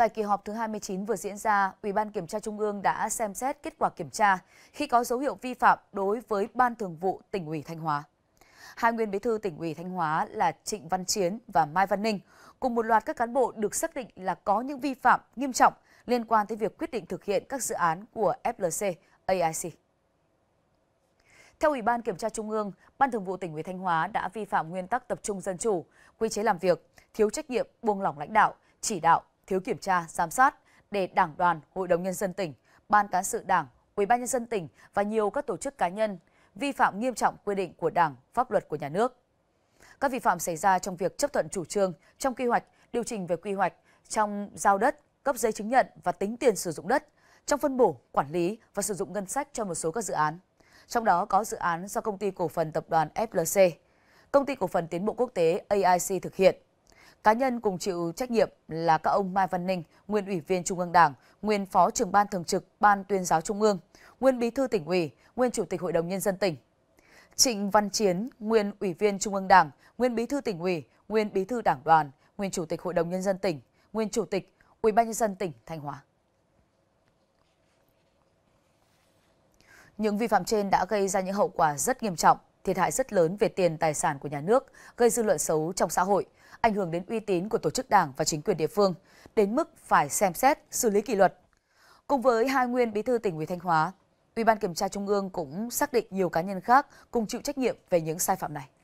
Tại kỳ họp thứ 29 vừa diễn ra, Ủy ban Kiểm tra Trung ương đã xem xét kết quả kiểm tra khi có dấu hiệu vi phạm đối với Ban Thường vụ tỉnh ủy Thanh Hóa. Hai nguyên bí thư tỉnh ủy Thanh Hóa là Trịnh Văn Chiến và Mai Văn Ninh cùng một loạt các cán bộ được xác định là có những vi phạm nghiêm trọng liên quan tới việc quyết định thực hiện các dự án của FLC, AIC. Theo Ủy ban Kiểm tra Trung ương, Ban Thường vụ tỉnh ủy Thanh Hóa đã vi phạm nguyên tắc tập trung dân chủ, quy chế làm việc, thiếu trách nhiệm, buông lỏng lãnh đạo, chỉ đạo, thiếu kiểm tra, giám sát để Đảng đoàn, Hội đồng nhân dân tỉnh, Ban cán sự Đảng, Ủy ban nhân dân tỉnh và nhiều các tổ chức cá nhân vi phạm nghiêm trọng quy định của Đảng, pháp luật của nhà nước. Các vi phạm xảy ra trong việc chấp thuận chủ trương, trong quy hoạch, điều chỉnh về quy hoạch, trong giao đất, cấp giấy chứng nhận và tính tiền sử dụng đất, trong phân bổ, quản lý và sử dụng ngân sách cho một số các dự án. Trong đó có dự án do công ty cổ phần tập đoàn FLC, công ty cổ phần tiến bộ quốc tế AIC thực hiện – Cá nhân cùng chịu trách nhiệm là các ông Mai Văn Ninh, nguyên ủy viên Trung ương Đảng, nguyên phó trưởng ban thường trực Ban tuyên giáo Trung ương, nguyên bí thư tỉnh ủy, nguyên chủ tịch Hội đồng Nhân dân tỉnh. Trịnh Văn Chiến, nguyên ủy viên Trung ương Đảng, nguyên bí thư tỉnh ủy, nguyên bí thư đảng đoàn, nguyên chủ tịch Hội đồng Nhân dân tỉnh, nguyên chủ tịch Ủy ban nhân dân tỉnh Thanh Hóa. Những vi phạm trên đã gây ra những hậu quả rất nghiêm trọng thiệt hại rất lớn về tiền tài sản của nhà nước, gây dư luận xấu trong xã hội, ảnh hưởng đến uy tín của tổ chức đảng và chính quyền địa phương, đến mức phải xem xét, xử lý kỷ luật. Cùng với hai nguyên bí thư tỉnh ủy Thanh Hóa, Ủy ban kiểm tra Trung ương cũng xác định nhiều cá nhân khác cùng chịu trách nhiệm về những sai phạm này.